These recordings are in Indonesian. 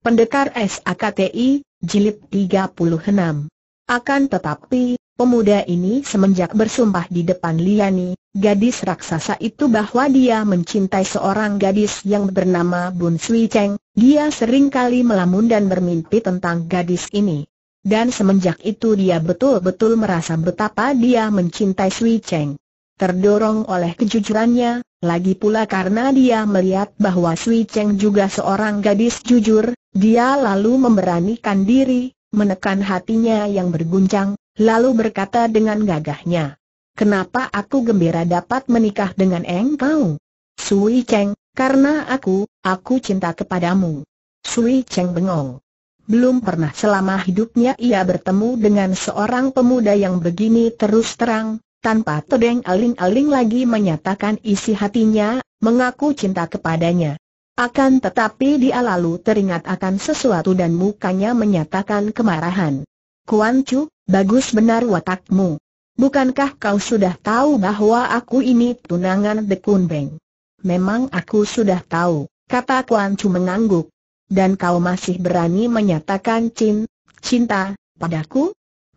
Pendekar SAKTI, Jilid 36. Akan tetapi, pemuda ini semenjak bersumpah di depan Liani, gadis raksasa itu bahwa dia mencintai seorang gadis yang bernama Bun Sui Cheng, dia seringkali melamun dan bermimpi tentang gadis ini. Dan semenjak itu dia betul-betul merasa betapa dia mencintai Sui Cheng. Terdorong oleh kejujurannya, lagi pula karena dia melihat bahwa Sui Cheng juga seorang gadis jujur, dia lalu memberanikan diri, menekan hatinya yang berguncang, lalu berkata dengan gagahnya, Kenapa aku gembira dapat menikah dengan engkau? Sui Cheng, karena aku, aku cinta kepadamu. Sui Cheng bengong. Belum pernah selama hidupnya ia bertemu dengan seorang pemuda yang begini terus terang, tanpa todeng aling-aling lagi menyatakan isi hatinya, mengaku cinta kepadanya. Akan tetapi dia lalu teringat akan sesuatu dan mukanya menyatakan kemarahan. Kuan Chu, bagus benar watakmu. Bukankah kau sudah tahu bahwa aku ini tunangan Kun Beng? Memang aku sudah tahu, kata Kuan Chu mengangguk. Dan kau masih berani menyatakan cin, cinta, padaku?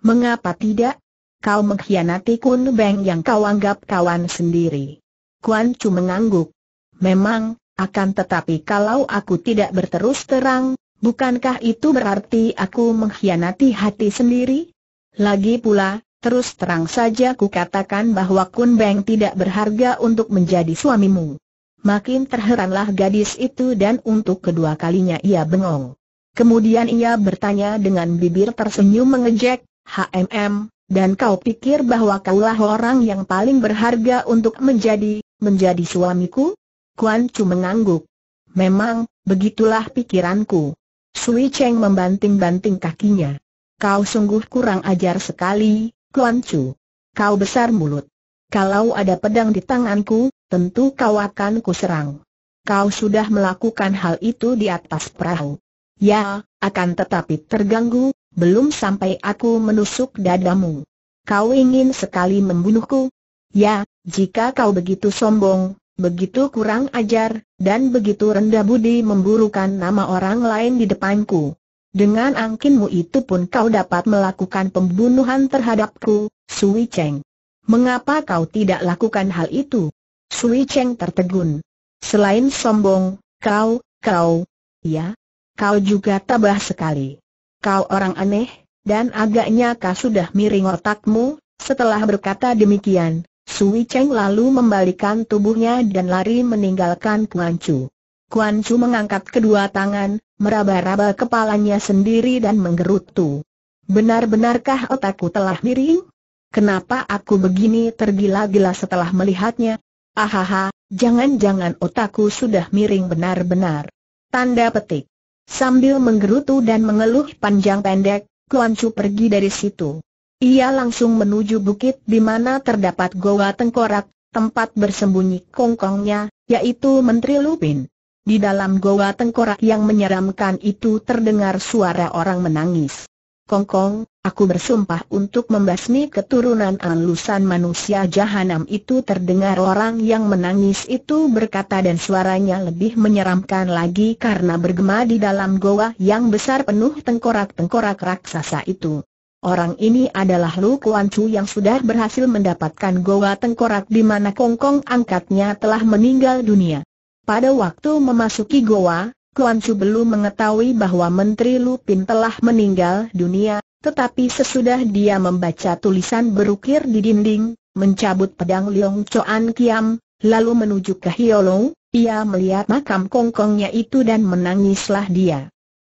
Mengapa tidak? Kau mengkhianati Kun Beng yang kau anggap kawan sendiri. Kuan Chu mengangguk. Memang, akan tetapi kalau aku tidak berterus terang, bukankah itu berarti aku mengkhianati hati sendiri? Lagi pula, terus terang saja ku katakan bahwa Kun Beng tidak berharga untuk menjadi suamimu. Makin terheranlah gadis itu dan untuk kedua kalinya ia bengong. Kemudian ia bertanya dengan bibir tersenyum mengejek, HMM, dan kau pikir bahwa kaulah orang yang paling berharga untuk menjadi, menjadi suamiku? Kuan Chu mengangguk. Memang, begitulah pikiranku. Sui Cheng membanting-banting kakinya. Kau sungguh kurang ajar sekali, Kuan Chu. Kau besar mulut. Kalau ada pedang di tanganku, tentu kau akan kuserang. Kau sudah melakukan hal itu di atas perahu. Ya, akan tetapi terganggu, belum sampai aku menusuk dadamu. Kau ingin sekali membunuhku? Ya, jika kau begitu sombong, begitu kurang ajar, dan begitu rendah budi memburukan nama orang lain di depanku. Dengan angkinmu itu pun kau dapat melakukan pembunuhan terhadapku, Sui Cheng. Mengapa kau tidak lakukan hal itu? Sui Cheng tertegun. Selain sombong, kau, kau, ya, kau juga tabah sekali kau orang aneh, dan agaknya kau sudah miring otakmu, setelah berkata demikian, Sui Cheng lalu membalikan tubuhnya dan lari meninggalkan Kuan Chu. Kuan Chu mengangkat kedua tangan, meraba-raba kepalanya sendiri dan menggerutu. Benar-benarkah otakku telah miring? Kenapa aku begini tergila-gila setelah melihatnya? Ahaha, jangan-jangan otakku sudah miring benar-benar. Tanda petik. Sambil menggerutu dan mengeluh panjang pendek, Kuan Chu pergi dari situ. Ia langsung menuju bukit di mana terdapat goa tengkorak, tempat bersembunyi kongkongnya, yaitu Menteri Lupin. Di dalam goa tengkorak yang menyeramkan itu terdengar suara orang menangis. Kongkong, Aku bersumpah untuk membasmi keturunan alusan manusia jahanam itu terdengar orang yang menangis itu berkata dan suaranya lebih menyeramkan lagi karena bergema di dalam goa yang besar penuh tengkorak-tengkorak raksasa itu. Orang ini adalah Lu Kuan Chu yang sudah berhasil mendapatkan goa tengkorak di mana Kongkong angkatnya telah meninggal dunia. Pada waktu memasuki goa, Kuan Chu belum mengetahui bahwa Menteri Lupin telah meninggal dunia, tetapi sesudah dia membaca tulisan berukir di dinding, mencabut pedang Leong Choan Kiam, lalu menuju ke Hiolong, ia melihat makam kongkongnya itu dan menangislah dia.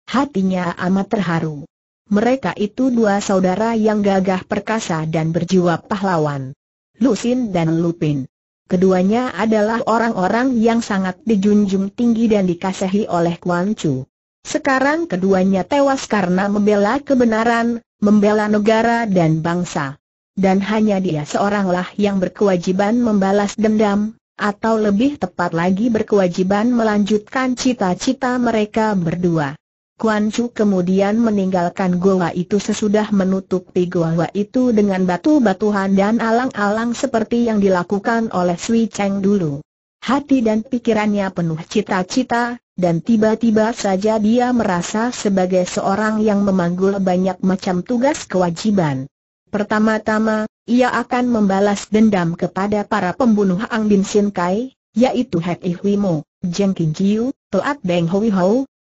Hatinya amat terharu. Mereka itu dua saudara yang gagah perkasa dan berjiwa pahlawan. Lusin dan Lupin. Keduanya adalah orang-orang yang sangat dijunjung tinggi dan dikasihi oleh Kuan Chu. Sekarang keduanya tewas karena membela kebenaran, membela negara dan bangsa. Dan hanya dia seoranglah yang berkewajiban membalas dendam, atau lebih tepat lagi berkewajiban melanjutkan cita-cita mereka berdua. Kuan Chu kemudian meninggalkan goa itu sesudah menutupi goa itu dengan batu batuhan dan alang-alang seperti yang dilakukan oleh Sui Cheng dulu. Hati dan pikirannya penuh cita-cita, dan tiba-tiba saja dia merasa sebagai seorang yang memanggul banyak macam tugas kewajiban. Pertama-tama, ia akan membalas dendam kepada para pembunuh Ang Bin Sin Kai, yaitu Hek Hui Mo, Jeng King Jiu, Toat Beng Hui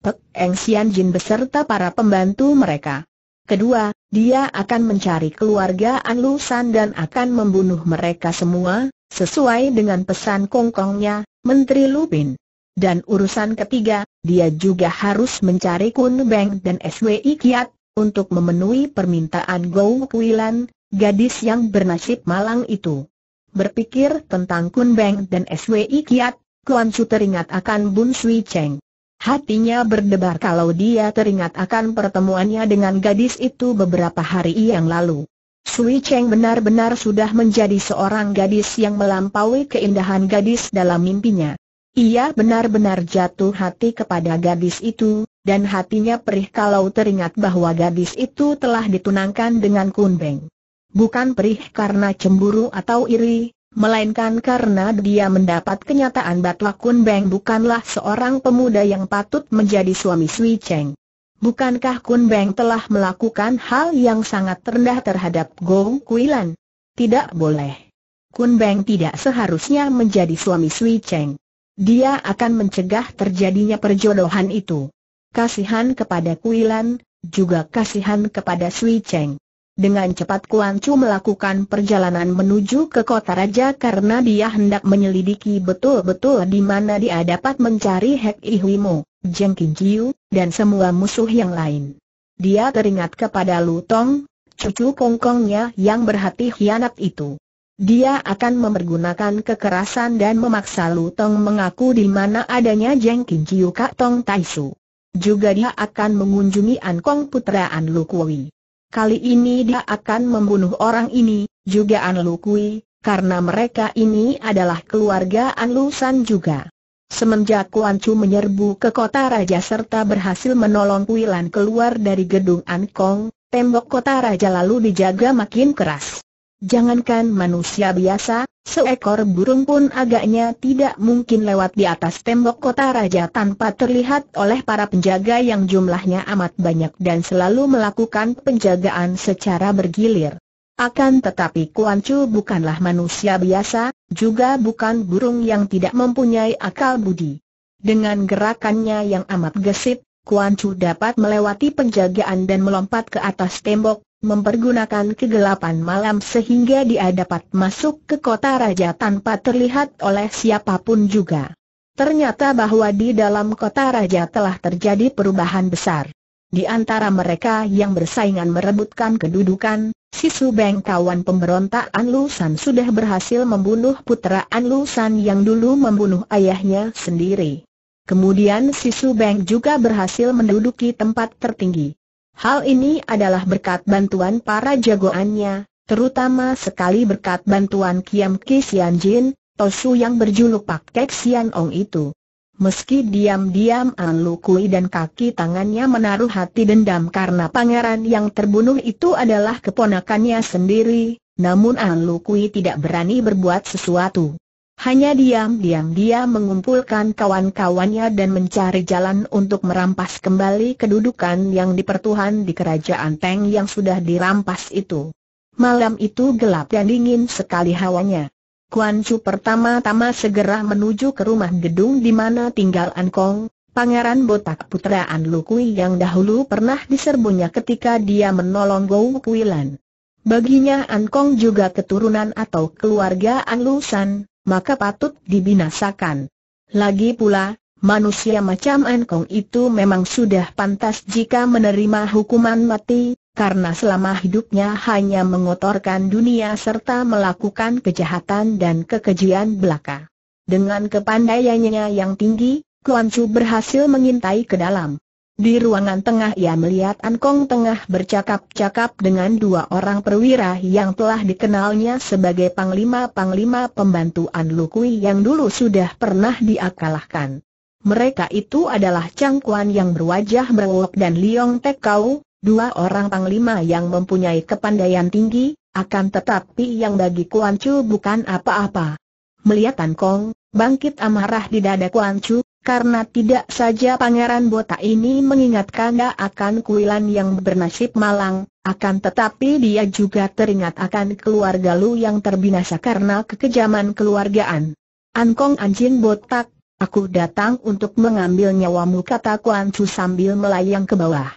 Pek Eng Sian Jin beserta para pembantu mereka. Kedua, dia akan mencari keluarga An San dan akan membunuh mereka semua, sesuai dengan pesan kongkongnya, Menteri Lupin. Dan urusan ketiga, dia juga harus mencari Kun Beng dan SWI Kiat, untuk memenuhi permintaan Gou Kuilan, gadis yang bernasib malang itu. Berpikir tentang Kun Beng dan SWI Kiat, Kuan Chu teringat akan Bun Sui Cheng. Hatinya berdebar kalau dia teringat akan pertemuannya dengan gadis itu beberapa hari yang lalu. Sui Cheng benar-benar sudah menjadi seorang gadis yang melampaui keindahan gadis dalam mimpinya. Ia benar-benar jatuh hati kepada gadis itu, dan hatinya perih kalau teringat bahwa gadis itu telah ditunangkan dengan Kun Beng. Bukan perih karena cemburu atau iri, melainkan karena dia mendapat kenyataan bahwa Kun Beng bukanlah seorang pemuda yang patut menjadi suami Sui Cheng. Bukankah Kun Beng telah melakukan hal yang sangat rendah terhadap Gong Kuilan? Tidak boleh. Kun Beng tidak seharusnya menjadi suami Sui Cheng. Dia akan mencegah terjadinya perjodohan itu. Kasihan kepada Kuilan, juga kasihan kepada Sui Cheng. Dengan cepat Kuan Chu melakukan perjalanan menuju ke kota raja karena dia hendak menyelidiki betul-betul di mana dia dapat mencari Hek Mo, Jeng Kijiu, dan semua musuh yang lain. Dia teringat kepada Lu Tong, cucu kongkongnya yang berhati hianat itu. Dia akan mempergunakan kekerasan dan memaksa Lu Tong mengaku di mana adanya Jeng Kijiu Kak Tong Taisu. Juga dia akan mengunjungi An Kong Putra An Lu Kui. Kali ini dia akan membunuh orang ini, juga An Lu Kui, karena mereka ini adalah keluarga An Lu San juga. Semenjak Kuan Chu menyerbu ke kota raja serta berhasil menolong Kui Lan keluar dari gedung An Kong, tembok kota raja lalu dijaga makin keras. Jangankan manusia biasa, seekor burung pun agaknya tidak mungkin lewat di atas tembok kota raja tanpa terlihat oleh para penjaga yang jumlahnya amat banyak dan selalu melakukan penjagaan secara bergilir. Akan tetapi Kuan Chu bukanlah manusia biasa, juga bukan burung yang tidak mempunyai akal budi. Dengan gerakannya yang amat gesit, Kuan Chu dapat melewati penjagaan dan melompat ke atas tembok, mempergunakan kegelapan malam sehingga dia dapat masuk ke kota raja tanpa terlihat oleh siapapun juga. Ternyata bahwa di dalam kota raja telah terjadi perubahan besar. Di antara mereka yang bersaingan merebutkan kedudukan, sisu Subeng kawan pemberontak An San sudah berhasil membunuh putra An San yang dulu membunuh ayahnya sendiri. Kemudian sisu Subeng juga berhasil menduduki tempat tertinggi. Hal ini adalah berkat bantuan para jagoannya, terutama sekali berkat bantuan Kiam Ki Sian Jin, Tosu yang berjuluk Pak Sian Ong itu. Meski diam-diam An Kui dan kaki tangannya menaruh hati dendam karena pangeran yang terbunuh itu adalah keponakannya sendiri, namun An Kui tidak berani berbuat sesuatu. Hanya diam-diam dia mengumpulkan kawan-kawannya dan mencari jalan untuk merampas kembali kedudukan yang dipertuhan di kerajaan Teng yang sudah dirampas itu. Malam itu gelap dan dingin sekali hawanya. Kuan Chu pertama-tama segera menuju ke rumah gedung di mana tinggal An Kong, pangeran botak putra An Lu Kui yang dahulu pernah diserbunya ketika dia menolong Gou Kuilan. Baginya An Kong juga keturunan atau keluarga An Lu San maka patut dibinasakan. Lagi pula, manusia macam Ankong itu memang sudah pantas jika menerima hukuman mati, karena selama hidupnya hanya mengotorkan dunia serta melakukan kejahatan dan kekejian belaka. Dengan kepandaiannya yang tinggi, Kuan Chu berhasil mengintai ke dalam di ruangan tengah ia melihat Ankong tengah bercakap-cakap dengan dua orang perwira yang telah dikenalnya sebagai panglima-panglima pembantu An Lukui yang dulu sudah pernah diakalahkan. Mereka itu adalah Chang Kuan yang berwajah berwok dan Liong Tek Kau, dua orang panglima yang mempunyai kepandaian tinggi, akan tetapi yang bagi Kuan Chu bukan apa-apa. Melihat Ankong, bangkit amarah di dada Kuan Chu, karena tidak saja Pangeran Botak ini mengingatkan dia akan kuilan yang bernasib malang, akan tetapi dia juga teringat akan keluarga Lu yang terbinasa karena kekejaman keluargaan. Ankong anjing botak, aku datang untuk mengambil nyawamu kata Kuan Chu sambil melayang ke bawah.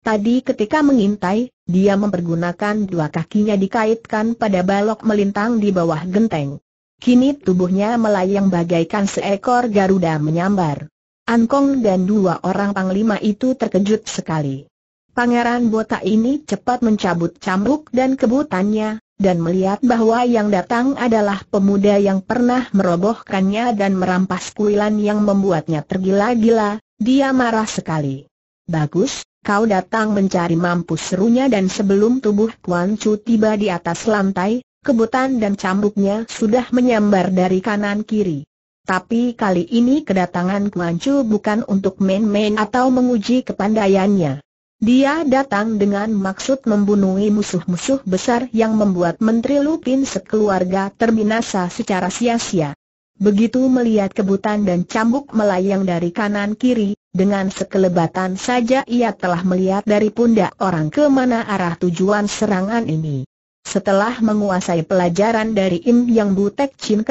Tadi ketika mengintai, dia mempergunakan dua kakinya dikaitkan pada balok melintang di bawah genteng. Kini tubuhnya melayang bagaikan seekor Garuda menyambar. Ankong dan dua orang panglima itu terkejut sekali. Pangeran botak ini cepat mencabut cambuk dan kebutannya, dan melihat bahwa yang datang adalah pemuda yang pernah merobohkannya dan merampas kuilan yang membuatnya tergila-gila, dia marah sekali. Bagus, kau datang mencari mampus serunya dan sebelum tubuh Kuan Chu tiba di atas lantai, kebutan dan cambuknya sudah menyambar dari kanan kiri. Tapi kali ini kedatangan Kuancu bukan untuk main-main atau menguji kepandaiannya. Dia datang dengan maksud membunuhi musuh-musuh besar yang membuat Menteri Lupin sekeluarga terbinasa secara sia-sia. Begitu melihat kebutan dan cambuk melayang dari kanan kiri, dengan sekelebatan saja ia telah melihat dari pundak orang ke mana arah tujuan serangan ini. Setelah menguasai pelajaran dari Im Yang Butek Chin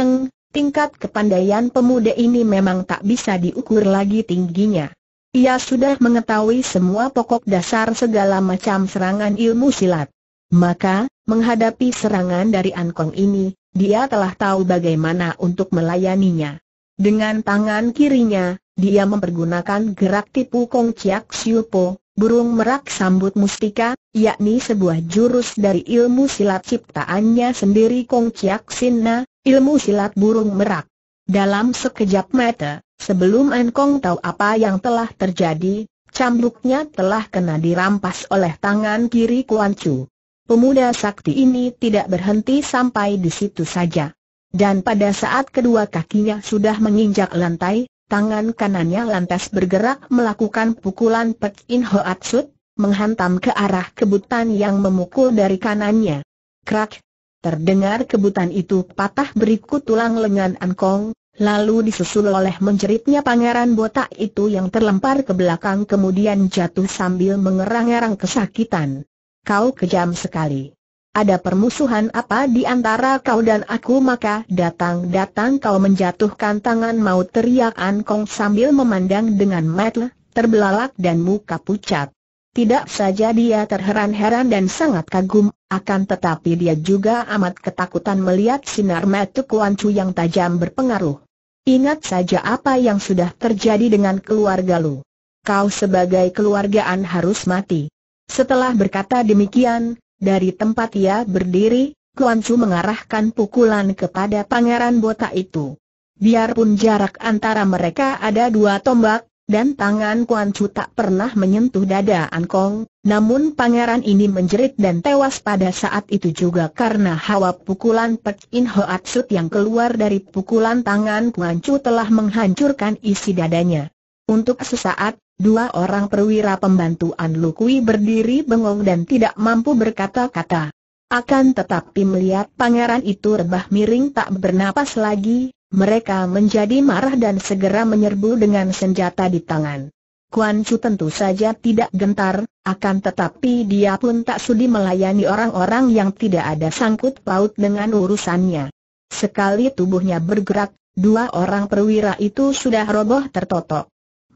tingkat kepandaian pemuda ini memang tak bisa diukur lagi tingginya. Ia sudah mengetahui semua pokok dasar segala macam serangan ilmu silat. Maka, menghadapi serangan dari Ankong ini, dia telah tahu bagaimana untuk melayaninya. Dengan tangan kirinya, dia mempergunakan gerak tipu Kong Chiak Siu Po, Burung merak sambut mustika, yakni sebuah jurus dari ilmu silat ciptaannya sendiri Kong Chiak Sinna, ilmu silat burung merak. Dalam sekejap mata, sebelum Enkong tahu apa yang telah terjadi, cambuknya telah kena dirampas oleh tangan kiri Kuan Chu. Pemuda sakti ini tidak berhenti sampai di situ saja. Dan pada saat kedua kakinya sudah menginjak lantai, Tangan kanannya lantas bergerak melakukan pukulan Pek In Hoat Sut, menghantam ke arah kebutan yang memukul dari kanannya. Krak! Terdengar kebutan itu patah berikut tulang lengan Kong, lalu disusul oleh menjeritnya pangeran botak itu yang terlempar ke belakang kemudian jatuh sambil mengerang-erang kesakitan. Kau kejam sekali ada permusuhan apa di antara kau dan aku maka datang-datang kau menjatuhkan tangan mau teriak An Kong sambil memandang dengan mata terbelalak dan muka pucat. Tidak saja dia terheran-heran dan sangat kagum, akan tetapi dia juga amat ketakutan melihat sinar mata Kuan Chu yang tajam berpengaruh. Ingat saja apa yang sudah terjadi dengan keluarga lu. Kau sebagai keluargaan harus mati. Setelah berkata demikian, dari tempat ia berdiri, Kuan Chu mengarahkan pukulan kepada pangeran botak itu. Biarpun jarak antara mereka ada dua tombak, dan tangan Kuan Chu tak pernah menyentuh dada Kong, namun pangeran ini menjerit dan tewas pada saat itu juga karena hawa pukulan Pek In Ho Atsut yang keluar dari pukulan tangan Kuan Chu telah menghancurkan isi dadanya. Untuk sesaat, Dua orang perwira pembantu An Lukui berdiri bengong dan tidak mampu berkata-kata. Akan tetapi melihat pangeran itu rebah miring tak bernapas lagi, mereka menjadi marah dan segera menyerbu dengan senjata di tangan. Kuan Chu tentu saja tidak gentar, akan tetapi dia pun tak sudi melayani orang-orang yang tidak ada sangkut paut dengan urusannya. Sekali tubuhnya bergerak, dua orang perwira itu sudah roboh tertotok.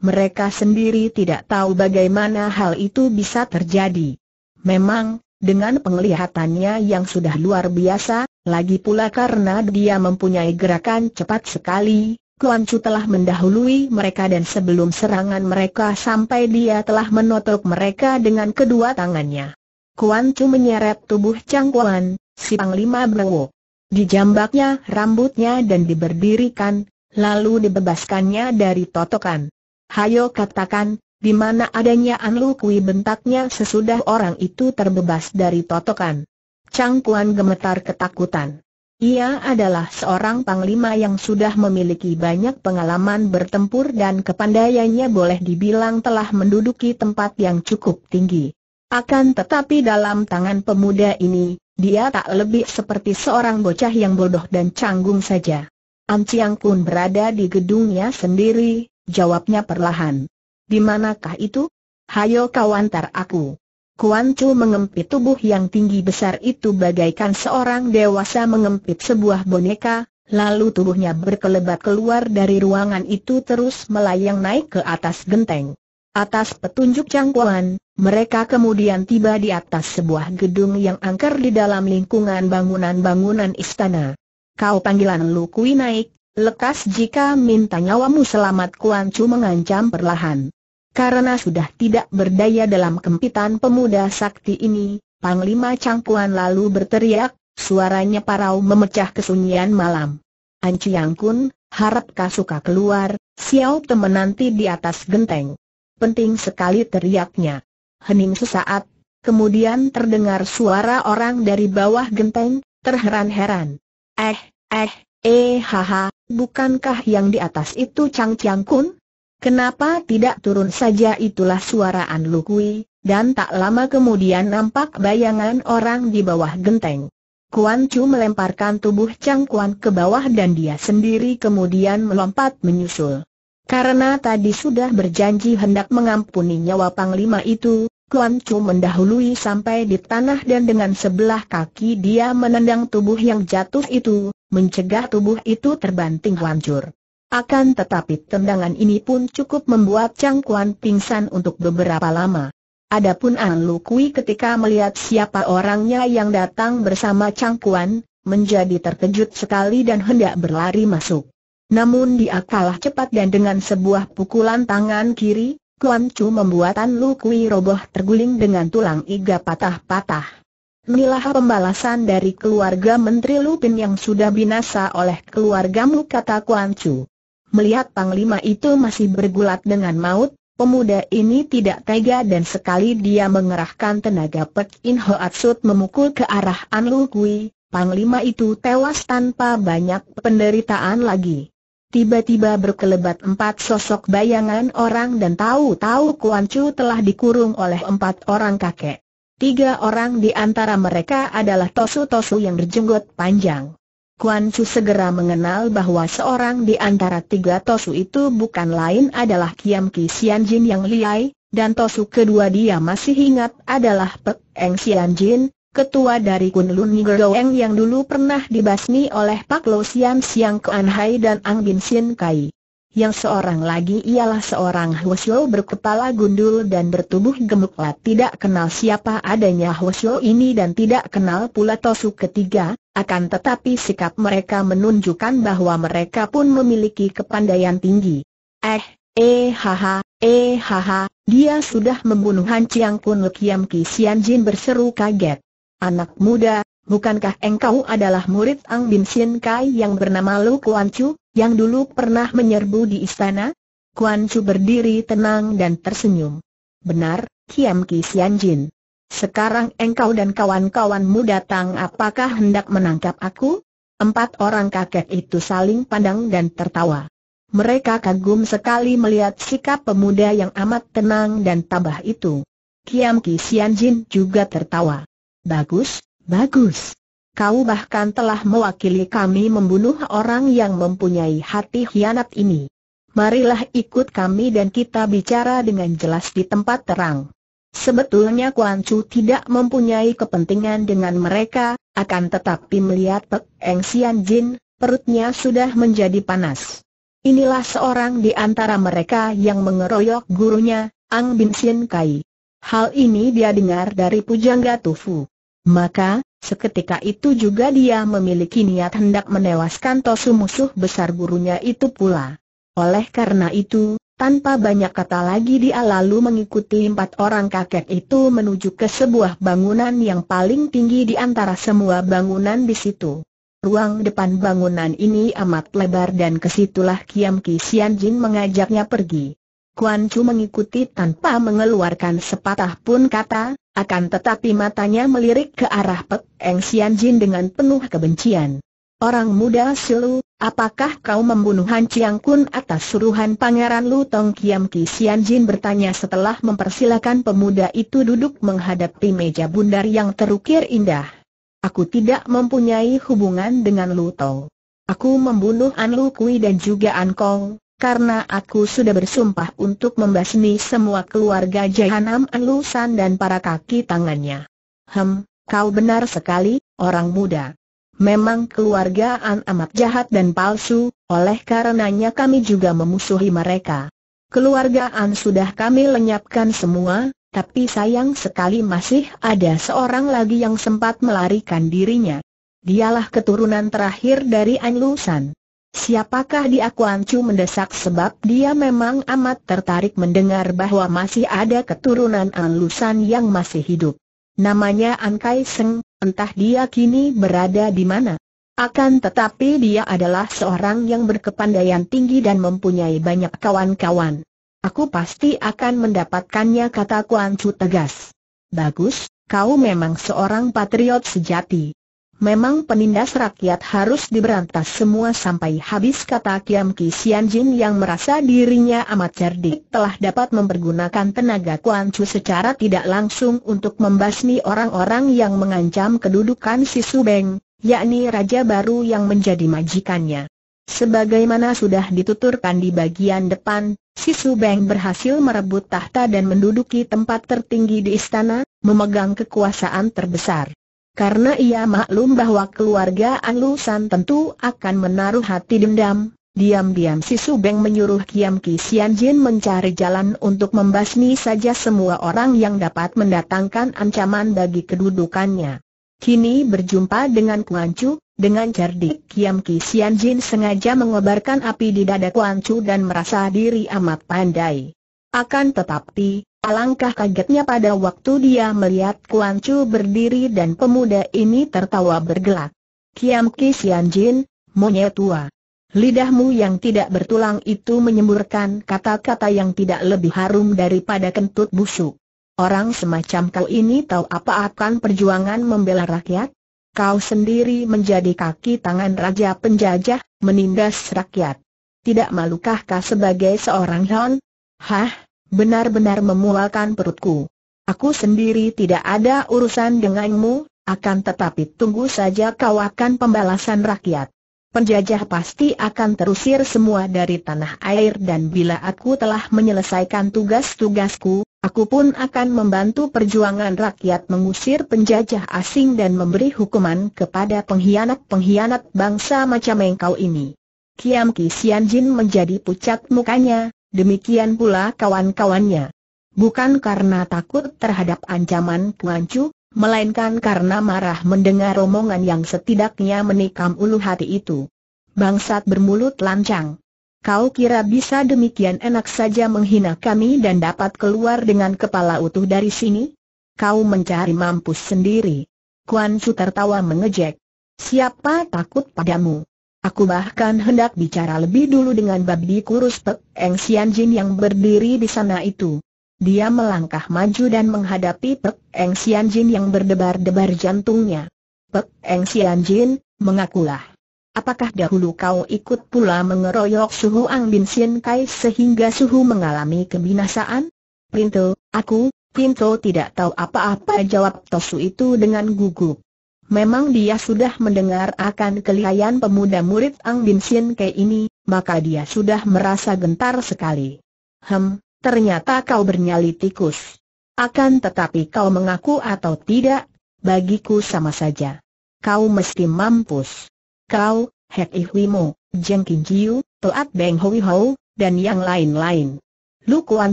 Mereka sendiri tidak tahu bagaimana hal itu bisa terjadi. Memang, dengan penglihatannya yang sudah luar biasa, lagi pula karena dia mempunyai gerakan cepat sekali, Kuan Chu telah mendahului mereka dan sebelum serangan mereka sampai dia telah menotok mereka dengan kedua tangannya. Kuan Chu menyeret tubuh Chang Kuan, si Panglima Brewo. Dijambaknya rambutnya dan diberdirikan, lalu dibebaskannya dari totokan. Hayo katakan, di mana adanya Lu Kui bentaknya sesudah orang itu terbebas dari totokan. Chang Kuan gemetar ketakutan. Ia adalah seorang panglima yang sudah memiliki banyak pengalaman bertempur dan kepandaiannya boleh dibilang telah menduduki tempat yang cukup tinggi. Akan tetapi dalam tangan pemuda ini, dia tak lebih seperti seorang bocah yang bodoh dan canggung saja. Anciang Chiang berada di gedungnya sendiri, Jawabnya perlahan. Di manakah itu? Hayo kau antar aku. Kuan Chu mengempit tubuh yang tinggi besar itu bagaikan seorang dewasa mengempit sebuah boneka, lalu tubuhnya berkelebat keluar dari ruangan itu terus melayang naik ke atas genteng. Atas petunjuk Chang Kuan, mereka kemudian tiba di atas sebuah gedung yang angker di dalam lingkungan bangunan-bangunan istana. Kau panggilan Lu Kui naik, Lekas jika minta nyawamu selamat Kuan Chu mengancam perlahan. Karena sudah tidak berdaya dalam kempitan pemuda sakti ini, Panglima Cangkuan lalu berteriak, suaranya parau memecah kesunyian malam. Anci Yang Kun, harap kasuka keluar, Xiao temen nanti di atas genteng. Penting sekali teriaknya. Hening sesaat, kemudian terdengar suara orang dari bawah genteng, terheran-heran. Eh, eh, eh haha, Bukankah yang di atas itu Chang Chiang Kun? Kenapa tidak turun saja itulah suara An Lukui, dan tak lama kemudian nampak bayangan orang di bawah genteng. Kuan Chu melemparkan tubuh Chang Kuan ke bawah dan dia sendiri kemudian melompat menyusul. Karena tadi sudah berjanji hendak mengampuni nyawa Panglima itu, Kuan Chu mendahului sampai di tanah dan dengan sebelah kaki dia menendang tubuh yang jatuh itu, mencegah tubuh itu terbanting hancur. Akan tetapi tendangan ini pun cukup membuat Chang Kuan pingsan untuk beberapa lama. Adapun An Lu Kui ketika melihat siapa orangnya yang datang bersama Chang Kuan, menjadi terkejut sekali dan hendak berlari masuk. Namun dia kalah cepat dan dengan sebuah pukulan tangan kiri, Kuan Chu membuat An Lu Kui roboh terguling dengan tulang iga patah-patah. Inilah pembalasan dari keluarga Menteri Lupin yang sudah binasa oleh keluargamu kata Kuan Chu. Melihat Panglima itu masih bergulat dengan maut, pemuda ini tidak tega dan sekali dia mengerahkan tenaga Pek In Atsut memukul ke arah An Lu Kui, Panglima itu tewas tanpa banyak penderitaan lagi. Tiba-tiba berkelebat empat sosok bayangan orang dan tahu-tahu Kuan Chu telah dikurung oleh empat orang kakek. Tiga orang di antara mereka adalah tosu-tosu yang berjenggot panjang. Kuan Chu segera mengenal bahwa seorang di antara tiga tosu itu bukan lain adalah Kiam Ki Jin yang liai, dan tosu kedua dia masih ingat adalah Pek Eng Jin, ketua dari Kun Kunlun Goeng yang dulu pernah dibasmi oleh Pak Lo Sian Siang Kuan Hai dan Ang Bin Sin Kai. Yang seorang lagi ialah seorang Hwasyo berkepala gundul dan bertubuh gemuklah tidak kenal siapa adanya Hwasyo ini dan tidak kenal pula Tosu ketiga, akan tetapi sikap mereka menunjukkan bahwa mereka pun memiliki kepandaian tinggi. Eh, eh haha, eh haha, dia sudah membunuh Han Chiang Kun Lekiam Ki Jin berseru kaget. Anak muda, bukankah engkau adalah murid Ang Bin Sien Kai yang bernama Lu Kuan Chu, yang dulu pernah menyerbu di istana? Kuan Chu berdiri tenang dan tersenyum. Benar, Kiam Ki Sian Jin. Sekarang engkau dan kawan-kawanmu datang apakah hendak menangkap aku? Empat orang kakek itu saling pandang dan tertawa. Mereka kagum sekali melihat sikap pemuda yang amat tenang dan tabah itu. Kiam Ki Sian Jin juga tertawa. Bagus, Bagus. Kau bahkan telah mewakili kami membunuh orang yang mempunyai hati hianat ini. Marilah ikut kami dan kita bicara dengan jelas di tempat terang. Sebetulnya Kuan Chu tidak mempunyai kepentingan dengan mereka, akan tetapi melihat Pek Eng Sian Jin, perutnya sudah menjadi panas. Inilah seorang di antara mereka yang mengeroyok gurunya, Ang Bin Sien Kai. Hal ini dia dengar dari pujangga Tufu. Maka, seketika itu juga dia memiliki niat hendak menewaskan Tosu musuh besar gurunya itu pula. Oleh karena itu, tanpa banyak kata lagi dia lalu mengikuti empat orang kakek itu menuju ke sebuah bangunan yang paling tinggi di antara semua bangunan di situ. Ruang depan bangunan ini amat lebar dan kesitulah Kiam Ki Sian Jin mengajaknya pergi. Kuan Chu mengikuti tanpa mengeluarkan sepatah pun kata, akan tetapi matanya melirik ke arah Pek Eng Sian Jin dengan penuh kebencian. Orang muda Silu, apakah kau membunuh Han Chiang Kun atas suruhan Pangeran Lu Tong Kiam Ki Sian Jin bertanya setelah mempersilahkan pemuda itu duduk menghadapi meja bundar yang terukir indah. Aku tidak mempunyai hubungan dengan Lu Tong. Aku membunuh An Lu Kui dan juga An Kong, karena aku sudah bersumpah untuk membasmi semua keluarga Jahanam Elusan dan para kaki tangannya. Hem, kau benar sekali, orang muda. Memang keluarga An amat jahat dan palsu, oleh karenanya kami juga memusuhi mereka. Keluarga An sudah kami lenyapkan semua, tapi sayang sekali masih ada seorang lagi yang sempat melarikan dirinya. Dialah keturunan terakhir dari Anlusan. Siapakah dia Kuan Chu mendesak sebab dia memang amat tertarik mendengar bahwa masih ada keturunan An Lusan yang masih hidup. Namanya An Kai Seng, entah dia kini berada di mana. Akan tetapi dia adalah seorang yang berkepandaian tinggi dan mempunyai banyak kawan-kawan. Aku pasti akan mendapatkannya kata Kuan Chu tegas. Bagus, kau memang seorang patriot sejati memang penindas rakyat harus diberantas semua sampai habis kata Kiam Ki Jin yang merasa dirinya amat cerdik telah dapat mempergunakan tenaga Kuan Chu secara tidak langsung untuk membasmi orang-orang yang mengancam kedudukan si Subeng, yakni raja baru yang menjadi majikannya. Sebagaimana sudah dituturkan di bagian depan, si Subeng berhasil merebut tahta dan menduduki tempat tertinggi di istana, memegang kekuasaan terbesar karena ia maklum bahwa keluarga Anglusan tentu akan menaruh hati dendam. Diam-diam si Subeng menyuruh Kiam Ki Sian Jin mencari jalan untuk membasmi saja semua orang yang dapat mendatangkan ancaman bagi kedudukannya. Kini berjumpa dengan Kuan Chu, dengan cerdik Kiam Ki Sian Jin sengaja mengobarkan api di dada Kuan Chu dan merasa diri amat pandai. Akan tetapi, Alangkah kagetnya pada waktu dia melihat Kuan Chu berdiri dan pemuda ini tertawa bergelak. Kiam Ki Jin, monyet tua. Lidahmu yang tidak bertulang itu menyemburkan kata-kata yang tidak lebih harum daripada kentut busuk. Orang semacam kau ini tahu apa akan perjuangan membela rakyat? Kau sendiri menjadi kaki tangan raja penjajah, menindas rakyat. Tidak malukah kau sebagai seorang Hon? Hah? benar-benar memualkan perutku. Aku sendiri tidak ada urusan denganmu, akan tetapi tunggu saja kau akan pembalasan rakyat. Penjajah pasti akan terusir semua dari tanah air dan bila aku telah menyelesaikan tugas-tugasku, aku pun akan membantu perjuangan rakyat mengusir penjajah asing dan memberi hukuman kepada pengkhianat-pengkhianat bangsa macam engkau ini. Kiam Ki Sian Jin menjadi pucat mukanya, demikian pula kawan-kawannya. Bukan karena takut terhadap ancaman Kuancu, melainkan karena marah mendengar omongan yang setidaknya menikam ulu hati itu. Bangsat bermulut lancang. Kau kira bisa demikian enak saja menghina kami dan dapat keluar dengan kepala utuh dari sini? Kau mencari mampus sendiri. Kuan Su tertawa mengejek. Siapa takut padamu? Aku bahkan hendak bicara lebih dulu dengan babi kurus Pek Eng Sian Jin yang berdiri di sana itu. Dia melangkah maju dan menghadapi Pek Eng Sian Jin yang berdebar-debar jantungnya. Pek Eng Sian Jin, mengakulah. Apakah dahulu kau ikut pula mengeroyok suhu Ang Bin Sien Kai sehingga suhu mengalami kebinasaan? Pintu, aku, Pintu tidak tahu apa-apa jawab Tosu itu dengan gugup. Memang dia sudah mendengar akan kelihayan pemuda murid Ang Bin Sien Kei ini, maka dia sudah merasa gentar sekali. Hem, ternyata kau bernyali tikus. Akan tetapi kau mengaku atau tidak, bagiku sama saja. Kau mesti mampus. Kau, Hek Ihwimo, Jeng Kin Jiu, Toat Beng Hoi Ho, dan yang lain-lain. Lu Kuan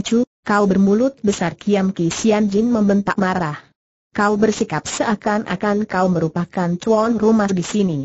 Chu, kau bermulut besar Kiam Ki Sian Jin membentak marah kau bersikap seakan-akan kau merupakan tuan rumah di sini.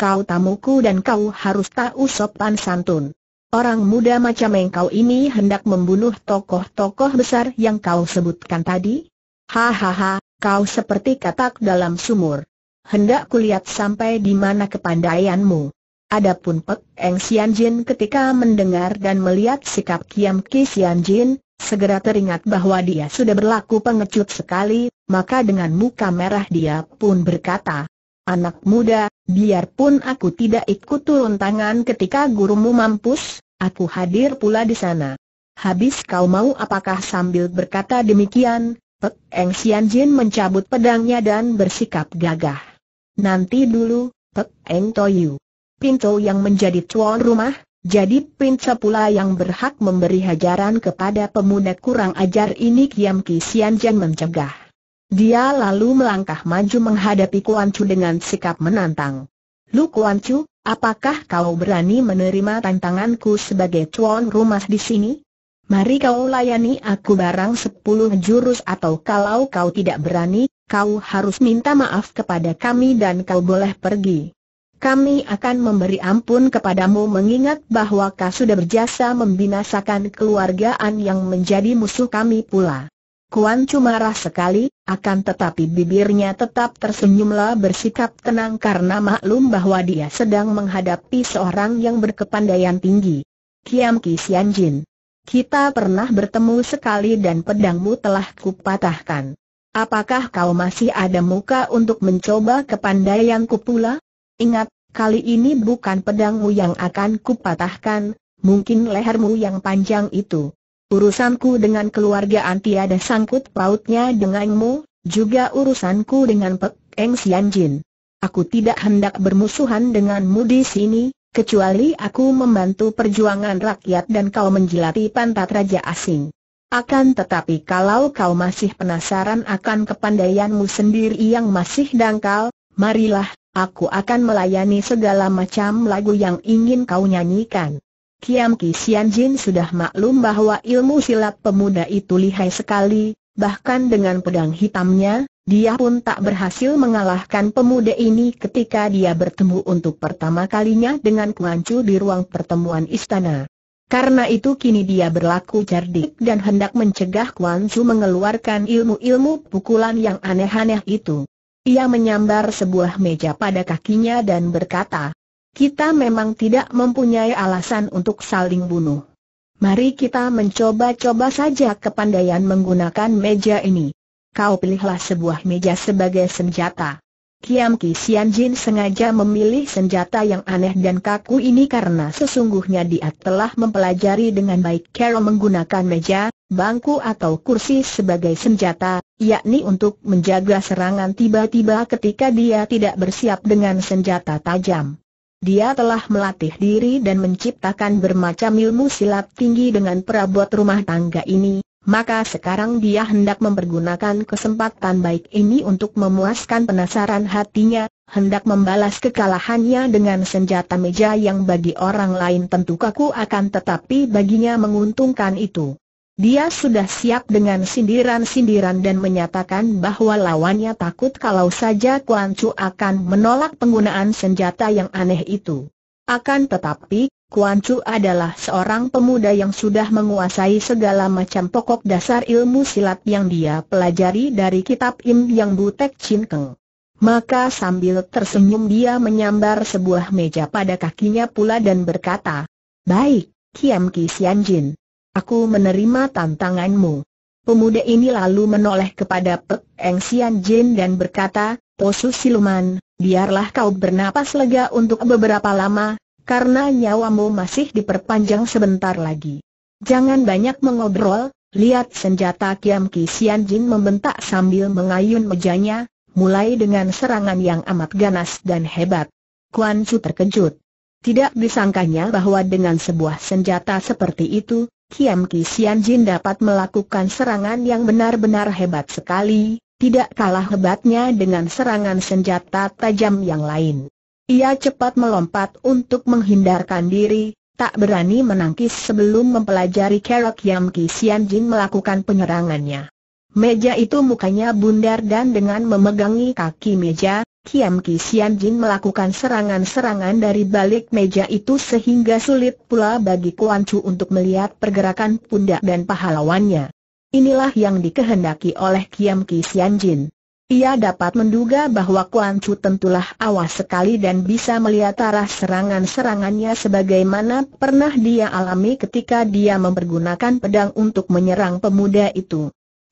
Kau tamuku dan kau harus tahu sopan santun. Orang muda macam kau ini hendak membunuh tokoh-tokoh besar yang kau sebutkan tadi? Hahaha, kau seperti katak dalam sumur. Hendak kulihat sampai di mana kepandaianmu. Adapun Pek Eng Sian Jin ketika mendengar dan melihat sikap Kiam Ki Sian Jin, segera teringat bahwa dia sudah berlaku pengecut sekali, maka dengan muka merah dia pun berkata, Anak muda, biarpun aku tidak ikut turun tangan ketika gurumu mampus, aku hadir pula di sana. Habis kau mau apakah sambil berkata demikian, Pek Eng Sian Jin mencabut pedangnya dan bersikap gagah. Nanti dulu, Pek Eng Toyu. Pinto yang menjadi tuan rumah, jadi Prince pula yang berhak memberi hajaran kepada pemuda kurang ajar ini Kiam Ki Jan mencegah. Dia lalu melangkah maju menghadapi Kuan Chu dengan sikap menantang. Lu Kuan Chu, apakah kau berani menerima tantanganku sebagai cuan rumah di sini? Mari kau layani aku barang sepuluh jurus atau kalau kau tidak berani, kau harus minta maaf kepada kami dan kau boleh pergi kami akan memberi ampun kepadamu mengingat bahwa kau sudah berjasa membinasakan keluargaan yang menjadi musuh kami pula. Kuan cuma marah sekali, akan tetapi bibirnya tetap tersenyumlah bersikap tenang karena maklum bahwa dia sedang menghadapi seorang yang berkepandaian tinggi. Kiam Ki Sian Jin. Kita pernah bertemu sekali dan pedangmu telah kupatahkan. Apakah kau masih ada muka untuk mencoba kepandaianku pula? Ingat, kali ini bukan pedangmu yang akan kupatahkan, mungkin lehermu yang panjang itu. Urusanku dengan keluarga Antia ada sangkut pautnya denganmu, juga urusanku dengan Pek Eng Xianjin. Aku tidak hendak bermusuhan denganmu di sini, kecuali aku membantu perjuangan rakyat dan kau menjilati pantat raja asing. Akan tetapi kalau kau masih penasaran akan kepandaianmu sendiri yang masih dangkal, marilah, Aku akan melayani segala macam lagu yang ingin kau nyanyikan. Kiam Ki Jin sudah maklum bahwa ilmu silat pemuda itu lihai sekali, bahkan dengan pedang hitamnya, dia pun tak berhasil mengalahkan pemuda ini ketika dia bertemu untuk pertama kalinya dengan Kuancu di ruang pertemuan istana. Karena itu kini dia berlaku cerdik dan hendak mencegah Kuan Chu mengeluarkan ilmu-ilmu pukulan yang aneh-aneh itu. Ia menyambar sebuah meja pada kakinya dan berkata, kita memang tidak mempunyai alasan untuk saling bunuh. Mari kita mencoba-coba saja kepandaian menggunakan meja ini. Kau pilihlah sebuah meja sebagai senjata. Kiam Ki Sian Jin sengaja memilih senjata yang aneh dan kaku ini karena sesungguhnya dia telah mempelajari dengan baik cara menggunakan meja, bangku atau kursi sebagai senjata, yakni untuk menjaga serangan tiba-tiba ketika dia tidak bersiap dengan senjata tajam. Dia telah melatih diri dan menciptakan bermacam ilmu silat tinggi dengan perabot rumah tangga ini, maka sekarang dia hendak mempergunakan kesempatan baik ini untuk memuaskan penasaran hatinya, hendak membalas kekalahannya dengan senjata meja yang bagi orang lain tentu kaku akan tetapi baginya menguntungkan itu. Dia sudah siap dengan sindiran-sindiran dan menyatakan bahwa lawannya takut kalau saja Kuan Chu akan menolak penggunaan senjata yang aneh itu. Akan tetapi, Kuan Chu adalah seorang pemuda yang sudah menguasai segala macam pokok dasar ilmu silat yang dia pelajari dari kitab Im Yang Butek Chin Keng. Maka sambil tersenyum dia menyambar sebuah meja pada kakinya pula dan berkata, Baik, Kiam Ki Jin." Aku menerima tantanganmu. Pemuda ini lalu menoleh kepada Pek Eng Sian Jin dan berkata, Posu Siluman, biarlah kau bernapas lega untuk beberapa lama, karena nyawamu masih diperpanjang sebentar lagi. Jangan banyak mengobrol, lihat senjata Kiam Ki Sian Jin membentak sambil mengayun mejanya, mulai dengan serangan yang amat ganas dan hebat. Kuan Su terkejut. Tidak disangkanya bahwa dengan sebuah senjata seperti itu, Kiam Ki Jin dapat melakukan serangan yang benar-benar hebat sekali, tidak kalah hebatnya dengan serangan senjata tajam yang lain. Ia cepat melompat untuk menghindarkan diri, tak berani menangkis sebelum mempelajari kerok Kiam Ki Jin melakukan penyerangannya. Meja itu mukanya bundar dan dengan memegangi kaki meja, Kiam Ki Jin melakukan serangan-serangan dari balik meja itu sehingga sulit pula bagi Kuan Chu untuk melihat pergerakan pundak dan pahlawannya. Inilah yang dikehendaki oleh Kiam Ki Jin. Ia dapat menduga bahwa Kuan Chu tentulah awas sekali dan bisa melihat arah serangan-serangannya sebagaimana pernah dia alami ketika dia mempergunakan pedang untuk menyerang pemuda itu.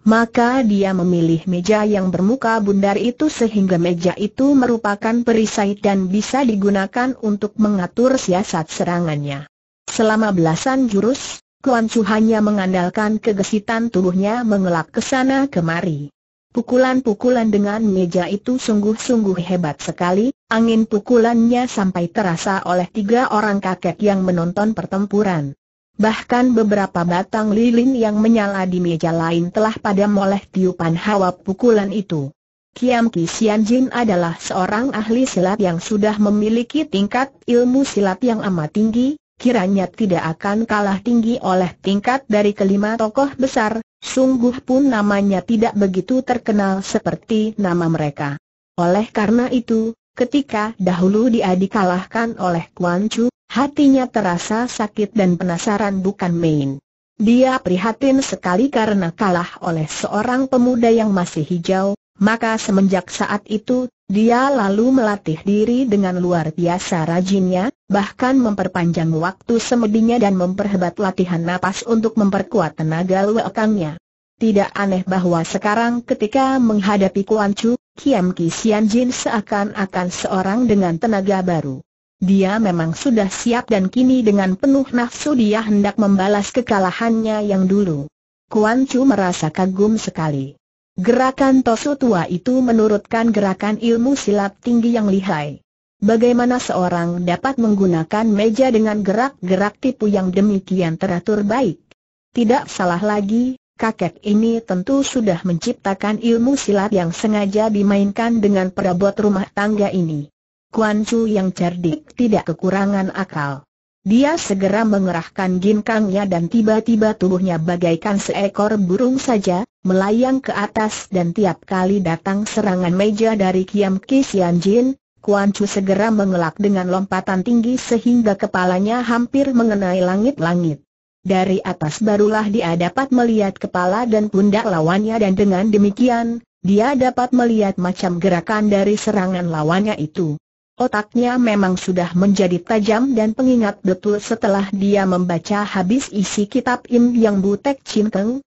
Maka dia memilih meja yang bermuka bundar itu sehingga meja itu merupakan perisai dan bisa digunakan untuk mengatur siasat serangannya. Selama belasan jurus, Kuan Chu hanya mengandalkan kegesitan tubuhnya mengelak ke sana kemari. Pukulan-pukulan dengan meja itu sungguh-sungguh hebat sekali, angin pukulannya sampai terasa oleh tiga orang kakek yang menonton pertempuran. Bahkan beberapa batang lilin yang menyala di meja lain telah pada oleh tiupan hawa pukulan itu. Kiam Ki Sian Jin adalah seorang ahli silat yang sudah memiliki tingkat ilmu silat yang amat tinggi, kiranya tidak akan kalah tinggi oleh tingkat dari kelima tokoh besar, sungguh pun namanya tidak begitu terkenal seperti nama mereka. Oleh karena itu, Ketika dahulu dia dikalahkan oleh Kuan Chu, hatinya terasa sakit dan penasaran bukan main. Dia prihatin sekali karena kalah oleh seorang pemuda yang masih hijau, maka semenjak saat itu, dia lalu melatih diri dengan luar biasa rajinnya, bahkan memperpanjang waktu semedinya dan memperhebat latihan napas untuk memperkuat tenaga luakannya. Tidak aneh bahwa sekarang ketika menghadapi Kuan Chu, Kiam Ki Sian Jin seakan-akan seorang dengan tenaga baru. Dia memang sudah siap dan kini dengan penuh nafsu dia hendak membalas kekalahannya yang dulu. Kuan Chu merasa kagum sekali. Gerakan Tosu Tua itu menurutkan gerakan ilmu silat tinggi yang lihai. Bagaimana seorang dapat menggunakan meja dengan gerak-gerak tipu yang demikian teratur baik? Tidak salah lagi, kakek ini tentu sudah menciptakan ilmu silat yang sengaja dimainkan dengan perabot rumah tangga ini. Kuan Chu yang cerdik tidak kekurangan akal. Dia segera mengerahkan ginkangnya dan tiba-tiba tubuhnya bagaikan seekor burung saja, melayang ke atas dan tiap kali datang serangan meja dari Kiam Kisian Jin, Kuan Chu segera mengelak dengan lompatan tinggi sehingga kepalanya hampir mengenai langit-langit. Dari atas barulah dia dapat melihat kepala dan pundak lawannya dan dengan demikian, dia dapat melihat macam gerakan dari serangan lawannya itu. Otaknya memang sudah menjadi tajam dan pengingat betul setelah dia membaca habis isi kitab Im Yang Butek Chin